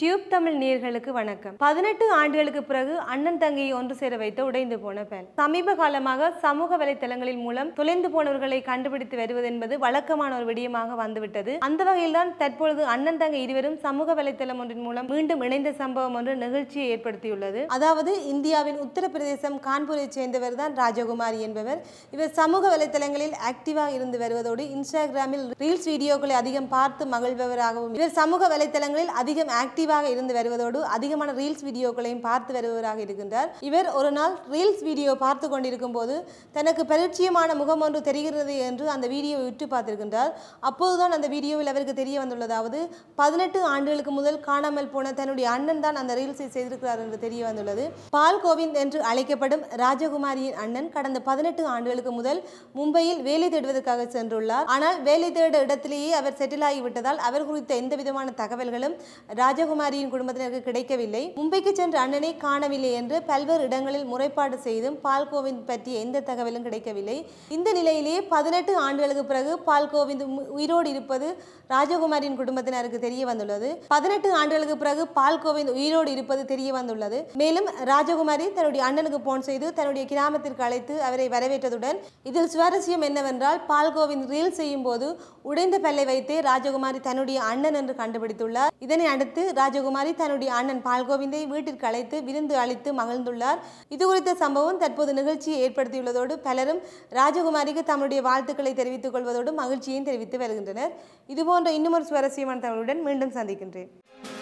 tube Tamil நேர்களுக்கு வணக்கம் பதினெட்டு ஆண்டுகளுக்கு பிறகு அண்ணன் தங்கையை ஒன்று சேர வைத்து உடைந்து போன பேன் சமீப காலமாக சமூக வலைத்தளங்களின் மூலம் தொலைந்து போனவர்களை கண்டுபிடித்து வருவது என்பது வழக்கமான ஒரு விடயமாக வந்துவிட்டது அந்த வகையில்தான் தற்பொழுது அண்ணன் தங்கை இருவரும் சமூக வலைத்தளம் ஒன்றின் மூலம் மீண்டும் இணைந்த சம்பவம் ஒன்று நிகழ்ச்சியை ஏற்படுத்தியுள்ளது அதாவது இந்தியாவின் உத்தரப்பிரதேசம் கான்பூரை சேர்ந்தவர் தான் ராஜகுமாரி என்பவர் இவர் சமூக வலைத்தளங்களில் ஆக்டிவாக இருந்து வருவதோடு இன்ஸ்டாகிராமில் ரீல்ஸ் வீடியோக்களை அதிகம் பார்த்து மகிழ்பவராகவும் இவர் சமூக வலைத்தளங்களில் அதிகம் ஆக்டிவ் ஆக்டிவாக இருந்து வருவதோடு அதிகமான ரீல்ஸ் வீடியோக்களையும் பார்த்து வருவதாக இருக்கின்றார் இவர் ஒரு நாள் ரீல்ஸ் வீடியோ பார்த்து கொண்டிருக்கும் போது தனக்கு பரிச்சயமான முகம் ஒன்று தெரிகிறது என்று அந்த வீடியோவை விட்டு பார்த்திருக்கின்றார் அப்போதுதான் அந்த வீடியோவில் அவருக்கு தெரிய வந்துள்ளதாவது பதினெட்டு ஆண்டுகளுக்கு முதல் காணாமல் போன தன்னுடைய அண்ணன் தான் அந்த ரீல்ஸை செய்திருக்கிறார் என்று தெரிய வந்துள்ளது பால் கோவிந்த் என்று அழைக்கப்படும் ராஜகுமாரியின் அண்ணன் கடந்த பதினெட்டு ஆண்டுகளுக்கு முதல் மும்பையில் வேலை தேடுவதற்காக சென்றுள்ளார் ஆனால் வேலை தேட இடத்திலேயே அவர் செட்டில் ஆகிவிட்டதால் அவர் குறித்த எந்த விதமான தகவல்களும் ராஜகுமார் சிவகுமாரியின் குடும்பத்தினருக்கு கிடைக்கவில்லை மும்பைக்கு சென்ற அண்ணனை காணவில்லை என்று பல்வேறு இடங்களில் முறைப்பாடு செய்தும் பால் கோவிந்த் பற்றிய எந்த தகவலும் கிடைக்கவில்லை இந்த நிலையிலேயே பதினெட்டு ஆண்டுகளுக்கு பிறகு பால் கோவிந்த் உயிரோடு இருப்பது ராஜகுமாரியின் குடும்பத்தினருக்கு தெரிய வந்துள்ளது பதினெட்டு ஆண்டுகளுக்கு பிறகு பால் கோவிந்த் உயிரோடு இருப்பது தெரிய வந்துள்ளது மேலும் ராஜகுமாரி தன்னுடைய அண்ணனுக்கு போன் செய்து தன்னுடைய கிராமத்திற்கு அழைத்து அவரை வரவேற்றதுடன் இதில் சுவாரஸ்யம் என்னவென்றால் பால் கோவிந்த் ரீல் செய்யும் போது உடைந்த பல்லை வைத்தே ராஜகுமாரி தன்னுடைய அண்ணன் என்று கண்டுபிடித்துள்ளார் இதனை அடுத்து ராஜகுமாரி தன்னுடைய அண்ணன் பால்கோவிந்தை வீட்டிற்கு அழைத்து விருந்து அளித்து மகிழ்ந்துள்ளார் இது குறித்த சம்பவம் தற்போது நிகழ்ச்சியை ஏற்படுத்தியுள்ளதோடு பலரும் ராஜகுமாரிக்கு தம்முடைய வாழ்த்துக்களை தெரிவித்துக் கொள்வதோடு மகிழ்ச்சியையும் தெரிவித்து வருகின்றனர் இதுபோன்ற இன்னுமொரு சுவாரஸ்யமான தகவலுடன் மீண்டும் சந்திக்கின்றேன்